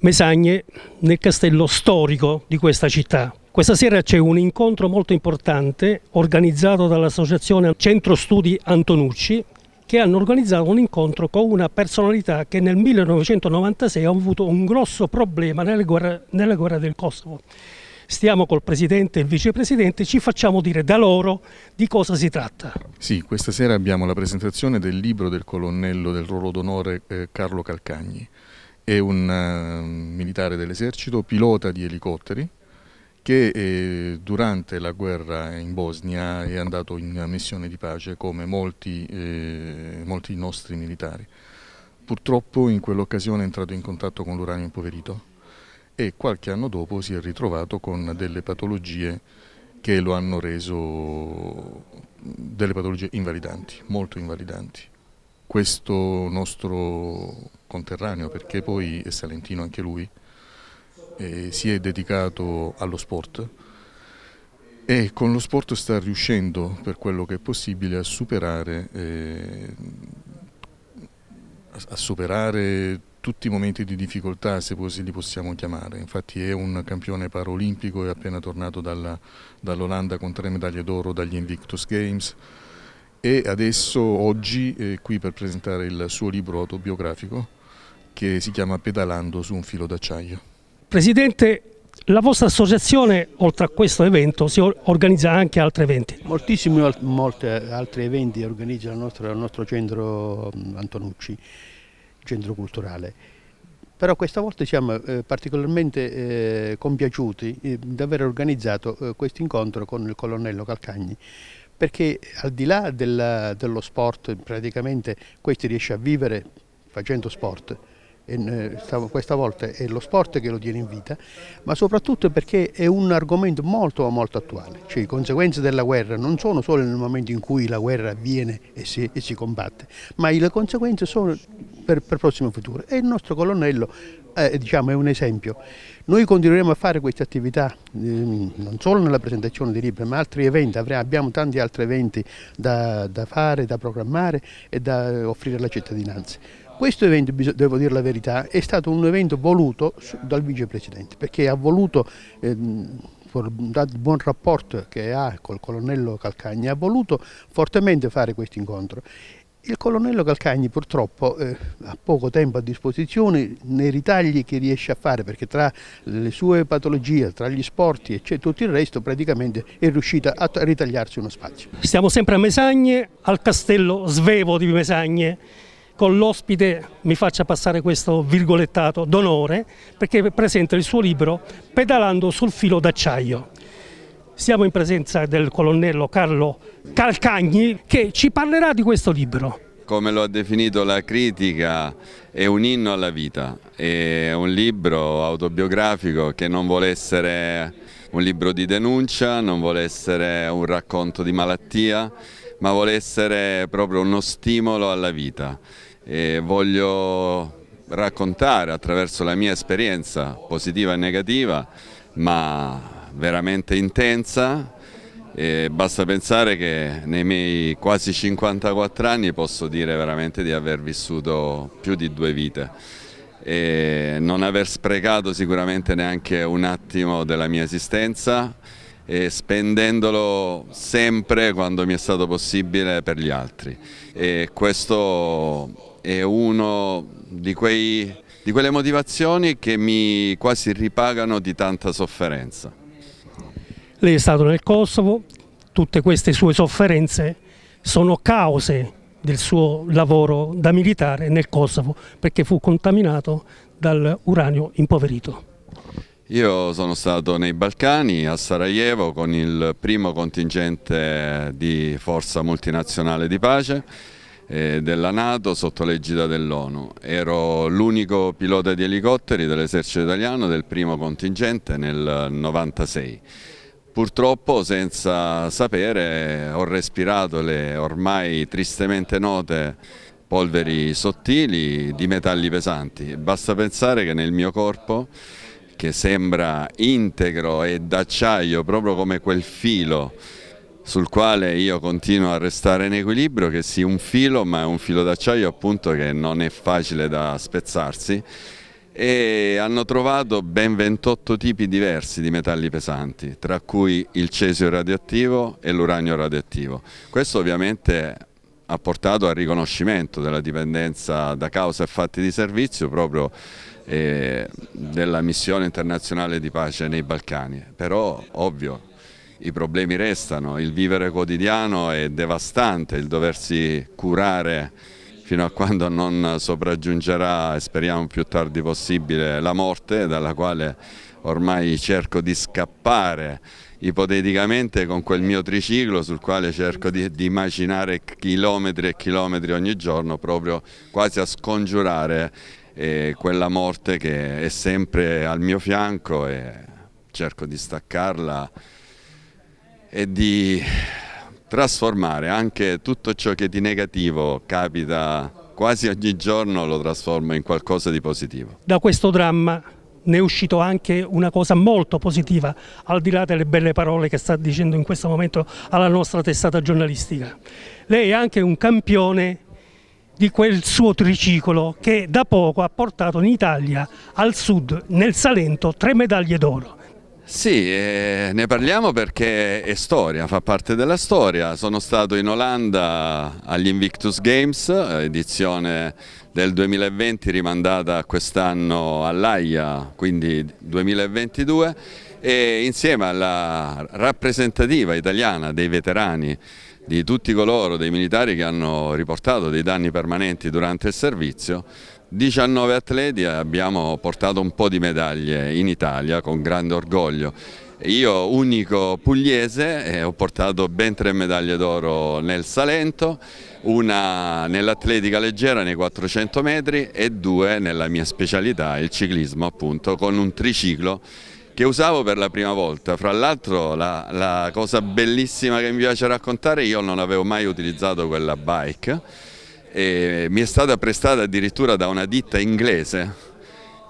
Mesagne nel castello storico di questa città. Questa sera c'è un incontro molto importante organizzato dall'associazione Centro Studi Antonucci che hanno organizzato un incontro con una personalità che nel 1996 ha avuto un grosso problema nella guerra, nella guerra del Kosovo. Stiamo col Presidente e il Vicepresidente, ci facciamo dire da loro di cosa si tratta. Sì, questa sera abbiamo la presentazione del libro del colonnello del ruolo d'onore eh, Carlo Calcagni è un eh, militare dell'esercito, pilota di elicotteri, che eh, durante la guerra in Bosnia è andato in missione di pace come molti, eh, molti nostri militari. Purtroppo in quell'occasione è entrato in contatto con l'uranio impoverito e qualche anno dopo si è ritrovato con delle patologie che lo hanno reso delle patologie invalidanti, molto invalidanti questo nostro conterraneo, perché poi è salentino anche lui, eh, si è dedicato allo sport e con lo sport sta riuscendo per quello che è possibile a superare, eh, a superare tutti i momenti di difficoltà se così li possiamo chiamare, infatti è un campione paraolimpico, è appena tornato dall'Olanda dall con tre medaglie d'oro dagli Invictus Games, e adesso oggi è eh, qui per presentare il suo libro autobiografico che si chiama Pedalando su un filo d'acciaio. Presidente, la vostra associazione, oltre a questo evento, si organizza anche altri eventi? Moltissimi altri eventi organizza il nostro, il nostro centro Antonucci, centro culturale. Però questa volta siamo eh, particolarmente eh, compiaciuti di aver organizzato questo incontro con il colonnello Calcagni perché al di là della, dello sport praticamente questi riesce a vivere facendo sport, e, eh, questa volta è lo sport che lo tiene in vita, ma soprattutto perché è un argomento molto molto attuale, cioè le conseguenze della guerra non sono solo nel momento in cui la guerra avviene e si, e si combatte, ma le conseguenze sono per, per prossimo futuro. E il nostro colonnello eh, diciamo, è un esempio. Noi continueremo a fare queste attività eh, non solo nella presentazione di libri, ma altri eventi, Avremo, abbiamo tanti altri eventi da, da, fare, da programmare e da offrire alla cittadinanza. Questo evento, devo dire la verità, è stato un evento voluto dal vicepresidente perché ha voluto... Eh, dato il buon rapporto che ha col colonnello Calcagna, ha voluto fortemente fare questo incontro il colonnello Calcagni purtroppo eh, ha poco tempo a disposizione nei ritagli che riesce a fare perché tra le sue patologie, tra gli sporti e tutto il resto praticamente è riuscita a ritagliarsi uno spazio. Siamo sempre a Mesagne, al castello svevo di Mesagne con l'ospite mi faccia passare questo virgolettato d'onore perché presenta il suo libro Pedalando sul filo d'acciaio siamo in presenza del colonnello Carlo Calcagni che ci parlerà di questo libro. Come lo ha definito la critica, è un inno alla vita, è un libro autobiografico che non vuole essere un libro di denuncia, non vuole essere un racconto di malattia, ma vuole essere proprio uno stimolo alla vita. E voglio raccontare attraverso la mia esperienza positiva e negativa, ma veramente intensa e basta pensare che nei miei quasi 54 anni posso dire veramente di aver vissuto più di due vite e non aver sprecato sicuramente neanche un attimo della mia esistenza e spendendolo sempre quando mi è stato possibile per gli altri e questo è uno di, quei, di quelle motivazioni che mi quasi ripagano di tanta sofferenza. Lei è stato nel Kosovo, tutte queste sue sofferenze sono cause del suo lavoro da militare nel Kosovo perché fu contaminato dall'uranio impoverito. Io sono stato nei Balcani, a Sarajevo, con il primo contingente di forza multinazionale di pace eh, della Nato sotto l'egida dell'ONU. Ero l'unico pilota di elicotteri dell'esercito italiano del primo contingente nel 1996 Purtroppo senza sapere ho respirato le ormai tristemente note polveri sottili di metalli pesanti. Basta pensare che nel mio corpo, che sembra integro e d'acciaio, proprio come quel filo sul quale io continuo a restare in equilibrio, che sia un filo, ma è un filo d'acciaio appunto che non è facile da spezzarsi, e hanno trovato ben 28 tipi diversi di metalli pesanti, tra cui il cesio radioattivo e l'uranio radioattivo. Questo ovviamente ha portato al riconoscimento della dipendenza da causa e fatti di servizio proprio eh, della missione internazionale di pace nei Balcani. Però, ovvio, i problemi restano, il vivere quotidiano è devastante, il doversi curare fino a quando non sopraggiungerà, speriamo più tardi possibile, la morte dalla quale ormai cerco di scappare ipoteticamente con quel mio triciclo sul quale cerco di, di, immaginare chilometri e chilometri ogni giorno proprio quasi a scongiurare eh, quella morte che è sempre al mio fianco e cerco di staccarla e di trasformare anche tutto ciò che di negativo capita quasi ogni giorno lo trasformo in qualcosa di positivo. Da questo dramma ne è uscito anche una cosa molto positiva, al di là delle belle parole che sta dicendo in questo momento alla nostra testata giornalistica. Lei è anche un campione di quel suo triciclo che da poco ha portato in Italia, al sud, nel Salento, tre medaglie d'oro. Sì, eh, ne parliamo perché è storia, fa parte della storia. Sono stato in Olanda agli Invictus Games, edizione del 2020 rimandata quest'anno all'AIA, quindi 2022, e insieme alla rappresentativa italiana dei veterani di tutti coloro, dei militari che hanno riportato dei danni permanenti durante il servizio, 19 atleti abbiamo portato un po' di medaglie in Italia con grande orgoglio. Io, unico pugliese, eh, ho portato ben tre medaglie d'oro nel Salento, una nell'atletica leggera nei 400 metri e due nella mia specialità, il ciclismo appunto, con un triciclo che usavo per la prima volta. Fra l'altro la, la cosa bellissima che mi piace raccontare, io non avevo mai utilizzato quella bike e mi è stata prestata addirittura da una ditta inglese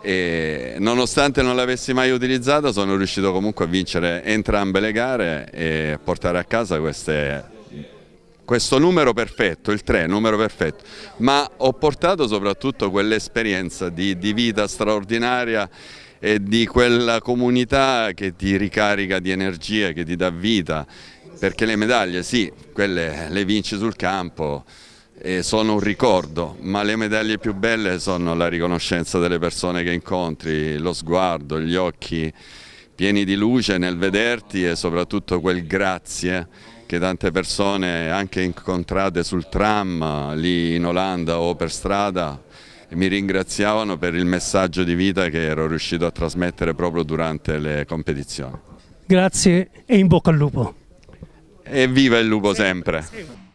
e nonostante non l'avessi mai utilizzata sono riuscito comunque a vincere entrambe le gare e portare a casa queste questo numero perfetto, il 3, numero perfetto, ma ho portato soprattutto quell'esperienza di, di, vita straordinaria e di quella comunità che ti ricarica di energia, che ti dà vita, perché le medaglie sì, quelle le vinci sul campo, e sono un ricordo, ma le medaglie più belle sono la riconoscenza delle persone che incontri, lo sguardo, gli occhi pieni di luce nel vederti e soprattutto quel grazie che tante persone anche incontrate sul tram lì in Olanda o per strada mi ringraziavano per il messaggio di vita che ero riuscito a trasmettere proprio durante le competizioni. Grazie e in bocca al lupo. E viva il lupo sempre.